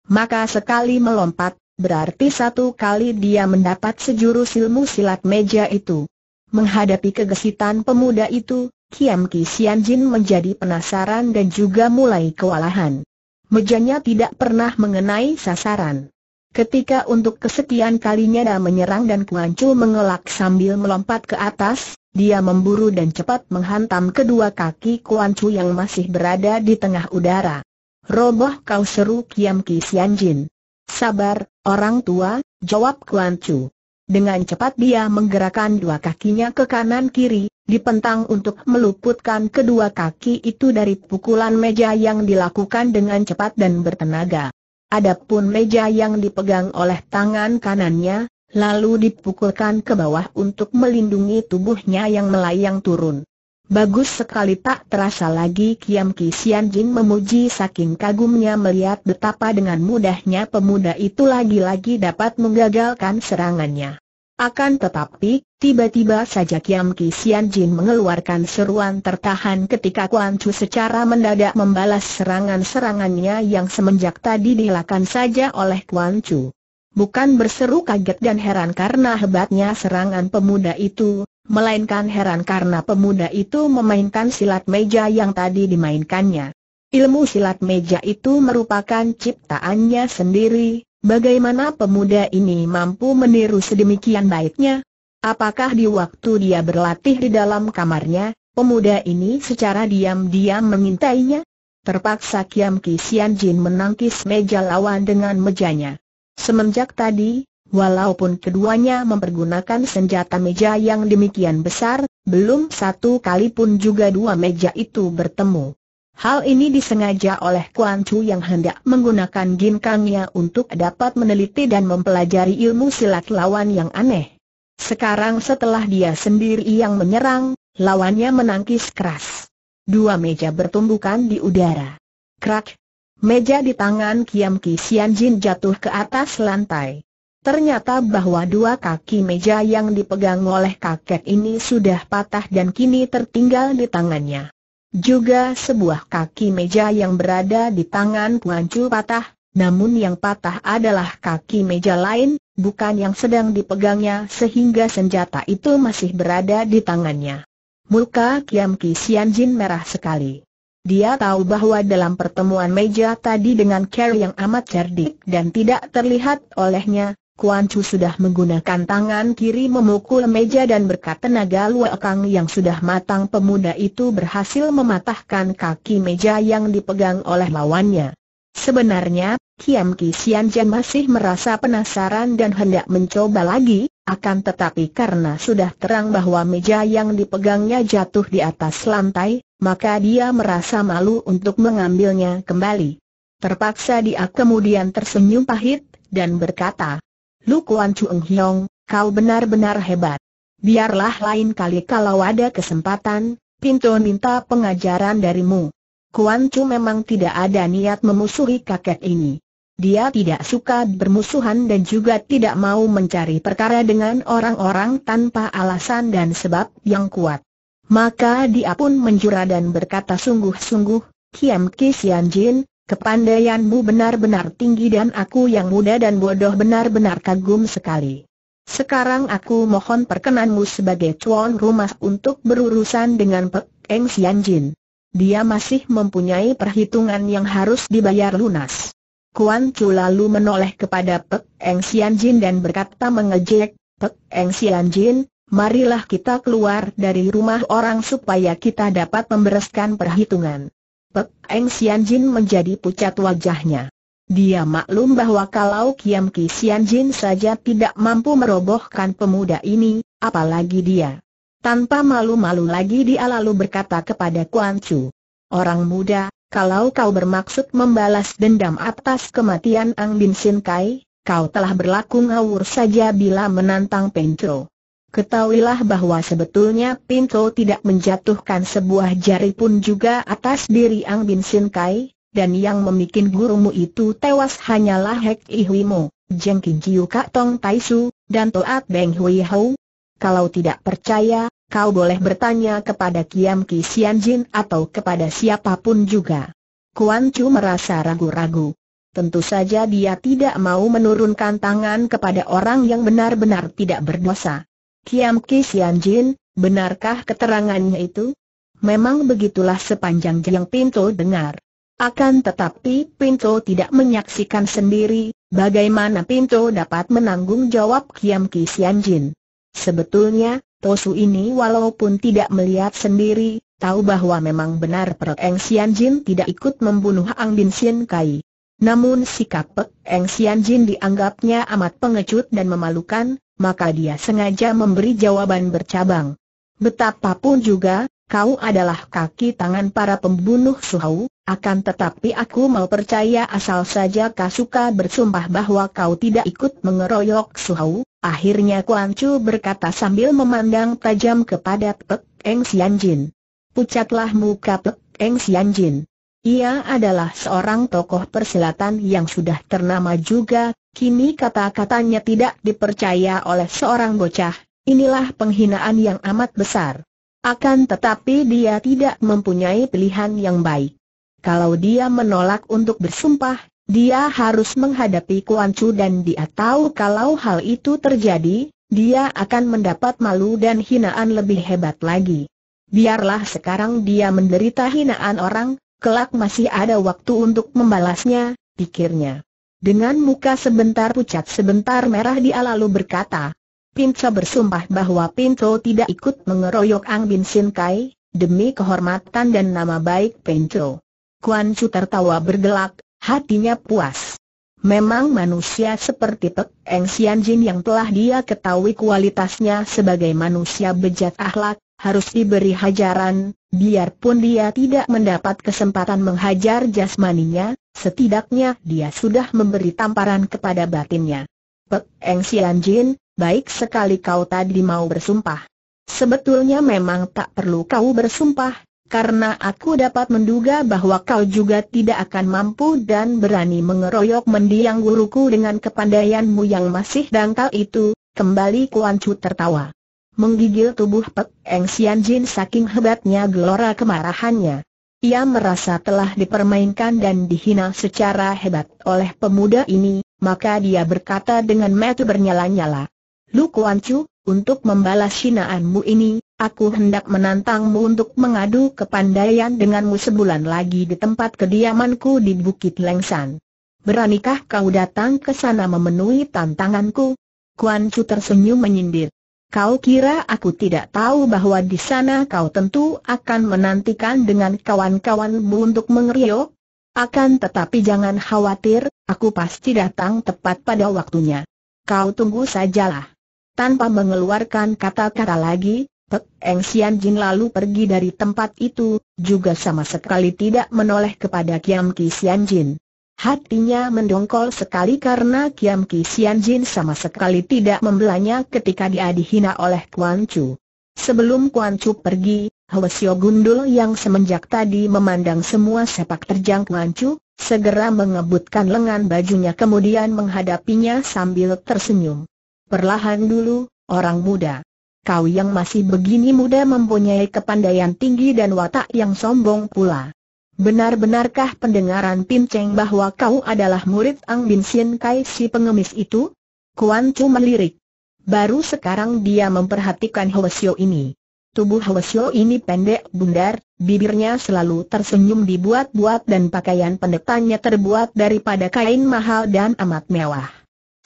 maka sekali melompat, berarti satu kali dia mendapat sejurus ilmu silat meja itu. Menghadapi kegesitan pemuda itu, Kiam Ki Jin menjadi penasaran dan juga mulai kewalahan. Mejanya tidak pernah mengenai sasaran. Ketika untuk kesekian kalinya dia menyerang dan Kuan Chu mengelak sambil melompat ke atas, dia memburu dan cepat menghantam kedua kaki Kuan Chu yang masih berada di tengah udara. Roboh kau seru Kiam Ki Jin. Sabar, orang tua, jawab Kuan Chu. Dengan cepat dia menggerakkan dua kakinya ke kanan kiri, dipentang untuk meluputkan kedua kaki itu dari pukulan meja yang dilakukan dengan cepat dan bertenaga. Adapun meja yang dipegang oleh tangan kanannya, lalu dipukulkan ke bawah untuk melindungi tubuhnya yang melayang turun. Bagus sekali tak terasa lagi Kiam Ki Sian Jin memuji saking kagumnya melihat betapa dengan mudahnya pemuda itu lagi-lagi dapat menggagalkan serangannya. Akan tetapi, tiba-tiba saja Kiam Ki Sian Jin mengeluarkan seruan tertahan ketika Kuan Chu secara mendadak membalas serangan-serangannya yang semenjak tadi dilakukan saja oleh Kuan Chu. Bukan berseru kaget dan heran karena hebatnya serangan pemuda itu, melainkan heran karena pemuda itu memainkan silat meja yang tadi dimainkannya. Ilmu silat meja itu merupakan ciptaannya sendiri, bagaimana pemuda ini mampu meniru sedemikian baiknya? Apakah di waktu dia berlatih di dalam kamarnya, pemuda ini secara diam-diam mengintainya? Terpaksa Kiam Kisian Jin menangkis meja lawan dengan mejanya. Semenjak tadi, Walaupun keduanya mempergunakan senjata meja yang demikian besar, belum satu kali pun juga dua meja itu bertemu. Hal ini disengaja oleh Kuan Chu yang hendak menggunakan ginkangnya untuk dapat meneliti dan mempelajari ilmu silat lawan yang aneh. Sekarang setelah dia sendiri yang menyerang, lawannya menangkis keras. Dua meja bertumbukan di udara. Krak! Meja di tangan Kiam Ki Sian Jin jatuh ke atas lantai. Ternyata bahwa dua kaki meja yang dipegang oleh kakek ini sudah patah dan kini tertinggal di tangannya. Juga sebuah kaki meja yang berada di tangan Puancu patah, namun yang patah adalah kaki meja lain, bukan yang sedang dipegangnya sehingga senjata itu masih berada di tangannya. Muka Kiam Ki Jin merah sekali. Dia tahu bahwa dalam pertemuan meja tadi dengan Carrie yang amat cerdik dan tidak terlihat olehnya, Kuan Chu sudah menggunakan tangan kiri memukul meja dan berkat tenaga Kang yang sudah matang pemuda itu berhasil mematahkan kaki meja yang dipegang oleh lawannya. Sebenarnya, Kiam Kisian Jan masih merasa penasaran dan hendak mencoba lagi, akan tetapi karena sudah terang bahwa meja yang dipegangnya jatuh di atas lantai, maka dia merasa malu untuk mengambilnya kembali. Terpaksa dia kemudian tersenyum pahit, dan berkata, Lu Kuan Chueng Hiong, kau benar-benar hebat. Biarlah lain kali kalau ada kesempatan, pintu minta pengajaran darimu. Kuan Chu memang tidak ada niat memusuhi kakek ini. Dia tidak suka bermusuhan dan juga tidak mau mencari perkara dengan orang-orang tanpa alasan dan sebab yang kuat. Maka dia pun menjura dan berkata sungguh-sungguh, Kiam Ki Jin, Kepandaianmu benar-benar tinggi dan aku yang muda dan bodoh benar-benar kagum sekali. Sekarang aku mohon perkenanmu sebagai tuan rumah untuk berurusan dengan Pek Eng Jin. Dia masih mempunyai perhitungan yang harus dibayar lunas. Kuan Chu lalu menoleh kepada Pek Eng Jin dan berkata mengejek, Pek Eng Jin, marilah kita keluar dari rumah orang supaya kita dapat membereskan perhitungan. Pek Eng Xianjin menjadi pucat wajahnya. Dia maklum bahwa kalau Kiam Ki Xianjin saja tidak mampu merobohkan pemuda ini, apalagi dia. Tanpa malu-malu lagi dia lalu berkata kepada Kuan Chu, Orang muda, kalau kau bermaksud membalas dendam atas kematian Ang Bin Sin Kai, kau telah berlaku ngawur saja bila menantang Pencro. Ketahuilah bahwa sebetulnya Pinto tidak menjatuhkan sebuah jari pun juga atas diri Ang Bin Sin Kai, dan yang memikin gurumu itu tewas hanyalah Hek Ihuimo, Jeng Kin Jiu Kak Tong Tai Su, dan Toat Beng Hui Hou. Kalau tidak percaya, kau boleh bertanya kepada Kiam Ki Sian Jin atau kepada siapapun juga. Kuan Chu merasa ragu-ragu. Tentu saja dia tidak mau menurunkan tangan kepada orang yang benar-benar tidak berdosa. Kiam Ki Jin, benarkah keterangannya itu? Memang begitulah sepanjang yang Pinto dengar. Akan tetapi Pinto tidak menyaksikan sendiri, bagaimana Pinto dapat menanggung jawab Kiam Ki Jin. Sebetulnya, Tosu ini walaupun tidak melihat sendiri, tahu bahwa memang benar Pek Eng Sian Jin tidak ikut membunuh Ang Bin Sien Kai. Namun sikap Pek Eng Sian Jin dianggapnya amat pengecut dan memalukan, maka dia sengaja memberi jawaban bercabang. Betapapun juga, kau adalah kaki tangan para pembunuh Suhau, akan tetapi aku mau percaya asal saja Kasuka bersumpah bahwa kau tidak ikut mengeroyok Suhau. Akhirnya Kuan Chu berkata sambil memandang tajam kepada Pek Eng Xianjin. Pucatlah muka Pek Eng Xianjin. Ia adalah seorang tokoh persilatan yang sudah ternama juga, kini kata-katanya tidak dipercaya oleh seorang bocah, inilah penghinaan yang amat besar. Akan tetapi dia tidak mempunyai pilihan yang baik. Kalau dia menolak untuk bersumpah, dia harus menghadapi Kuan Chu dan dia tahu kalau hal itu terjadi, dia akan mendapat malu dan hinaan lebih hebat lagi. Biarlah sekarang dia menderita hinaan orang, kelak masih ada waktu untuk membalasnya, pikirnya. Dengan muka sebentar pucat sebentar merah dia lalu berkata, Pinto bersumpah bahwa Pinto tidak ikut mengeroyok Ang Bin Sin Kai, demi kehormatan dan nama baik Pinto. Kuan Chu tertawa bergelak, hatinya puas. Memang manusia seperti Pek Eng Sian Jin yang telah dia ketahui kualitasnya sebagai manusia bejat akhlak, harus diberi hajaran, Biarpun dia tidak mendapat kesempatan menghajar jasmaninya, setidaknya dia sudah memberi tamparan kepada batinnya. Pek Eng Sian Jin, baik sekali kau tadi mau bersumpah. Sebetulnya memang tak perlu kau bersumpah, karena aku dapat menduga bahwa kau juga tidak akan mampu dan berani mengeroyok mendiang guruku dengan kepandaianmu yang masih dangkal itu, kembali Kuan Chu tertawa menggigil tubuh Pek Eng Sian Jin saking hebatnya gelora kemarahannya. Ia merasa telah dipermainkan dan dihina secara hebat oleh pemuda ini, maka dia berkata dengan metu bernyala-nyala. Lu Kuan Chu, untuk membalas hinaanmu ini, aku hendak menantangmu untuk mengadu kepandaian denganmu sebulan lagi di tempat kediamanku di Bukit Lengsan. Beranikah kau datang ke sana memenuhi tantanganku? Kuan Chu tersenyum menyindir. Kau kira aku tidak tahu bahwa di sana kau tentu akan menantikan dengan kawan-kawanmu untuk mengeriok? Akan tetapi jangan khawatir, aku pasti datang tepat pada waktunya. Kau tunggu sajalah. Tanpa mengeluarkan kata-kata lagi, Pek Eng Sian Jin lalu pergi dari tempat itu, juga sama sekali tidak menoleh kepada Kiam Ki Sian Jin. Hatinya mendongkol sekali karena Kiam Ki Sian Jin sama sekali tidak membelanya ketika dia dihina oleh Kuan Chu. Sebelum Kuan Chu pergi, Hwasyo Gundul yang semenjak tadi memandang semua sepak terjang Kuan Chu, segera mengebutkan lengan bajunya kemudian menghadapinya sambil tersenyum. Perlahan dulu, orang muda. Kau yang masih begini muda mempunyai kepandaian tinggi dan watak yang sombong pula. Benar-benarkah pendengaran Pin Cheng bahwa kau adalah murid Ang Bin Sien Kai si pengemis itu? Kuan Chu melirik. Baru sekarang dia memperhatikan Sio ini. Tubuh Sio ini pendek bundar, bibirnya selalu tersenyum dibuat-buat dan pakaian pendetanya terbuat daripada kain mahal dan amat mewah.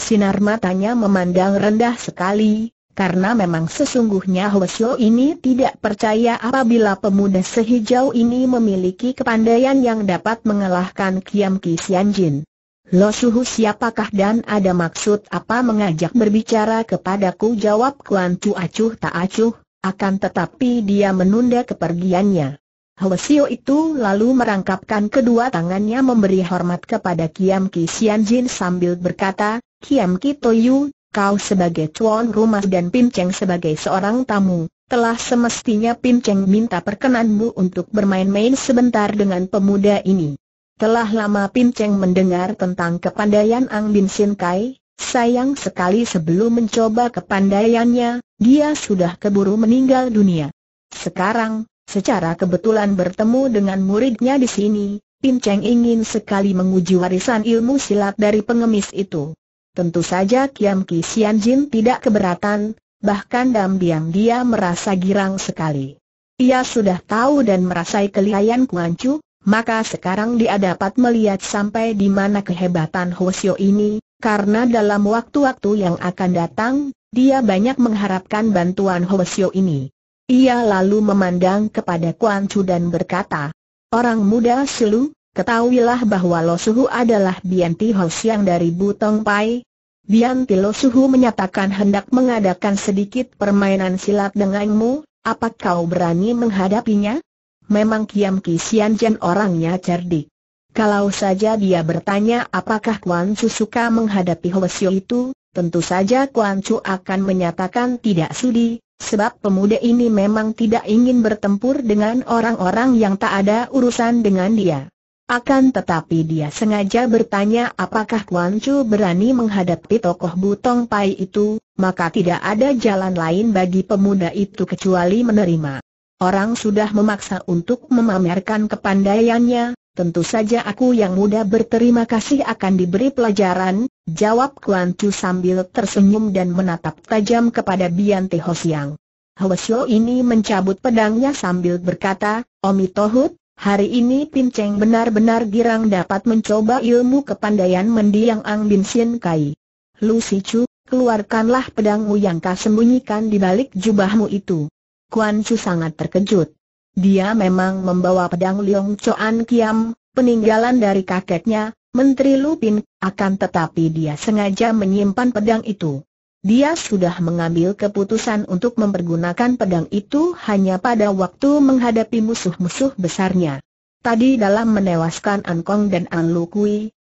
Sinar matanya memandang rendah sekali, karena memang sesungguhnya Hwesyo ini tidak percaya apabila pemuda sehijau ini memiliki kepandaian yang dapat mengalahkan Kiam Ki Sian Jin. Lo Suhu siapakah dan ada maksud apa mengajak berbicara kepadaku jawab Kuan Chu Acuh tak acuh, akan tetapi dia menunda kepergiannya. Hwesyo itu lalu merangkapkan kedua tangannya memberi hormat kepada Kiam Ki Jin sambil berkata, Kiam Ki Toyu, kau sebagai tuan rumah dan Pim Cheng sebagai seorang tamu, telah semestinya Pim Cheng minta perkenanmu untuk bermain-main sebentar dengan pemuda ini. Telah lama Pim Cheng mendengar tentang kepandaian Ang Bin Sin Kai, sayang sekali sebelum mencoba kepandaiannya, dia sudah keburu meninggal dunia. Sekarang, secara kebetulan bertemu dengan muridnya di sini, Pim Cheng ingin sekali menguji warisan ilmu silat dari pengemis itu. Tentu saja Kiam Ki Sian Jin tidak keberatan, bahkan dalam diam dia merasa girang sekali. Ia sudah tahu dan merasai kelihayan Kuan Chu, maka sekarang dia dapat melihat sampai di mana kehebatan Hosio ini, karena dalam waktu-waktu yang akan datang, dia banyak mengharapkan bantuan Hosio ini. Ia lalu memandang kepada Kuan Chu dan berkata, Orang muda Silu, Ketahuilah bahwa Lo Suhu adalah Bianti Ho Siang dari Butong Pai. Bianti Lo Suhu menyatakan hendak mengadakan sedikit permainan silat denganmu, Apakah kau berani menghadapinya? Memang Kiam Kisian Jen orangnya cerdik. Kalau saja dia bertanya apakah Kuan Chu suka menghadapi Ho itu, tentu saja Kuan Chu akan menyatakan tidak sudi, Sebab pemuda ini memang tidak ingin bertempur dengan orang-orang yang tak ada urusan dengan dia. Akan tetapi dia sengaja bertanya apakah Kuan Chu berani menghadapi tokoh Butong Pai itu, maka tidak ada jalan lain bagi pemuda itu kecuali menerima. Orang sudah memaksa untuk memamerkan kepandaiannya, tentu saja aku yang muda berterima kasih akan diberi pelajaran, jawab Kuan Chu sambil tersenyum dan menatap tajam kepada Bian Hosiang. Hwasyo ini mencabut pedangnya sambil berkata, Omi Tohut, Hari ini Pin Cheng benar-benar girang dapat mencoba ilmu kepandaian mendiang Ang Bin Sien Kai. Lu Si Chu, keluarkanlah pedangmu yang kau sembunyikan di balik jubahmu itu. Kuan Chu sangat terkejut. Dia memang membawa pedang Liong Choan Kiam, peninggalan dari kakeknya, Menteri Lu Pin. akan tetapi dia sengaja menyimpan pedang itu. Dia sudah mengambil keputusan untuk mempergunakan pedang itu hanya pada waktu menghadapi musuh-musuh besarnya. Tadi dalam menewaskan An Kong dan An Lu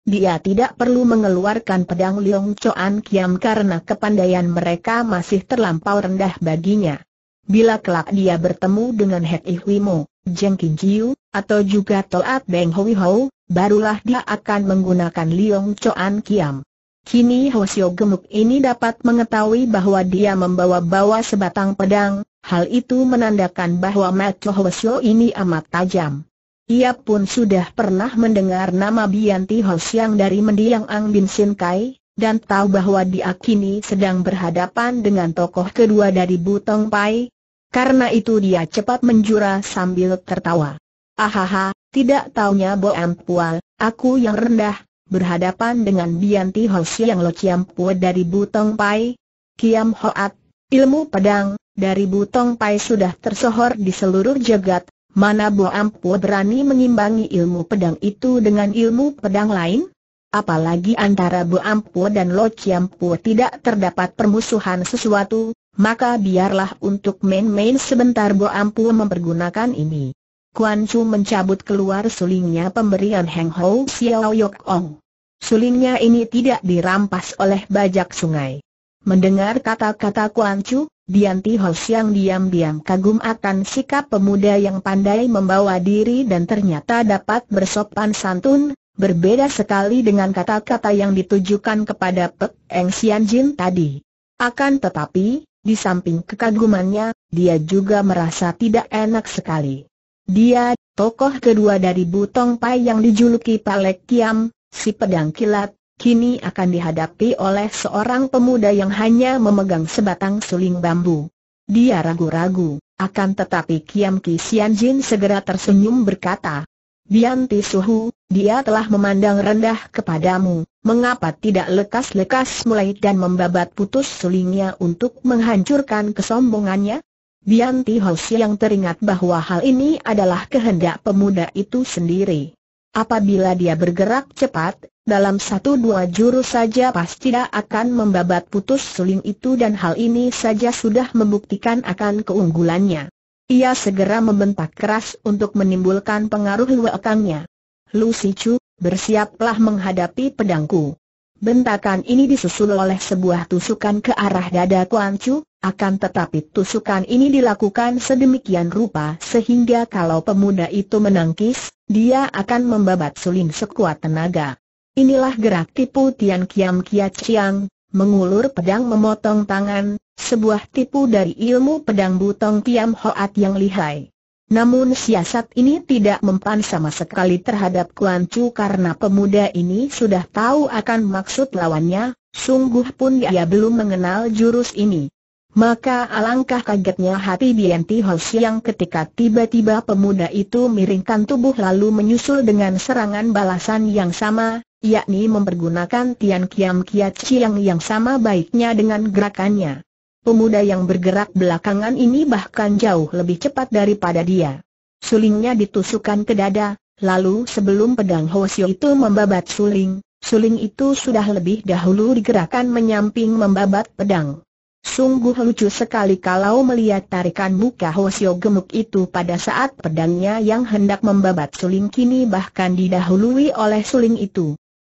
dia tidak perlu mengeluarkan pedang Liong Choan Kiam karena kepandaian mereka masih terlampau rendah baginya. Bila kelak dia bertemu dengan Hek Ihwimo, Jeng Kin Jiu, atau juga Toat Beng Hui Hou, barulah dia akan menggunakan Liong Choan Kiam. Kini Hosio gemuk ini dapat mengetahui bahwa dia membawa-bawa sebatang pedang, hal itu menandakan bahwa Macho Hosio ini amat tajam. Ia pun sudah pernah mendengar nama Bianti Hosiang dari mendiang Ang Bin Sin Kai, dan tahu bahwa dia kini sedang berhadapan dengan tokoh kedua dari Butong Pai. Karena itu dia cepat menjura sambil tertawa. Ahaha, tidak taunya Boam Pual, aku yang rendah, berhadapan dengan Bianti Hoshi yang Lo Chiam Pue dari Butong Pai, Kiam Hoat, ilmu pedang, dari Butong Pai sudah tersohor di seluruh jagat, mana Bo Ampue berani mengimbangi ilmu pedang itu dengan ilmu pedang lain? Apalagi antara bo Ampue dan Lo Chiam Pue tidak terdapat permusuhan sesuatu, maka biarlah untuk main-main sebentar bo Ampue mempergunakan ini. Kuan Chu mencabut keluar sulingnya pemberian Heng Ho Xiao Yok Ong. Sulingnya ini tidak dirampas oleh bajak sungai. Mendengar kata-kata Kuan Chu, Dianti Ho Siang diam-diam kagum akan sikap pemuda yang pandai membawa diri dan ternyata dapat bersopan santun, berbeda sekali dengan kata-kata yang ditujukan kepada Pek Eng Sian Jin tadi. Akan tetapi, di samping kekagumannya, dia juga merasa tidak enak sekali. Dia, tokoh kedua dari Butong Pai yang dijuluki Palek Kiam, si pedang kilat, kini akan dihadapi oleh seorang pemuda yang hanya memegang sebatang suling bambu. Dia ragu-ragu, akan tetapi Kiam Ki Jin segera tersenyum berkata, Bianti Suhu, dia telah memandang rendah kepadamu, mengapa tidak lekas-lekas mulai dan membabat putus sulingnya untuk menghancurkan kesombongannya? Bianti Hausi yang teringat bahwa hal ini adalah kehendak pemuda itu sendiri. Apabila dia bergerak cepat, dalam satu dua jurus saja pasti tidak akan membabat putus suling itu dan hal ini saja sudah membuktikan akan keunggulannya. Ia segera membentak keras untuk menimbulkan pengaruh luakangnya. Lu Sichu, bersiaplah menghadapi pedangku. Bentakan ini disusul oleh sebuah tusukan ke arah dada Kuan Chu, akan tetapi tusukan ini dilakukan sedemikian rupa sehingga kalau pemuda itu menangkis, dia akan membabat suling sekuat tenaga. Inilah gerak tipu Tian Kiam Kia Chiang, mengulur pedang memotong tangan, sebuah tipu dari ilmu pedang butong Tiam Hoat yang lihai. Namun siasat ini tidak mempan sama sekali terhadap Kuan Chu karena pemuda ini sudah tahu akan maksud lawannya, sungguh pun dia belum mengenal jurus ini. Maka alangkah kagetnya hati Ti Hos yang ketika tiba-tiba pemuda itu miringkan tubuh lalu menyusul dengan serangan balasan yang sama, yakni mempergunakan Tian Kiam Kiat Chiang yang sama baiknya dengan gerakannya. Pemuda yang bergerak belakangan ini bahkan jauh lebih cepat daripada dia. Sulingnya ditusukkan ke dada, lalu sebelum pedang Hosio itu membabat suling, suling itu sudah lebih dahulu digerakkan menyamping membabat pedang. Sungguh lucu sekali kalau melihat tarikan muka Hosio gemuk itu pada saat pedangnya yang hendak membabat suling kini bahkan didahului oleh suling itu.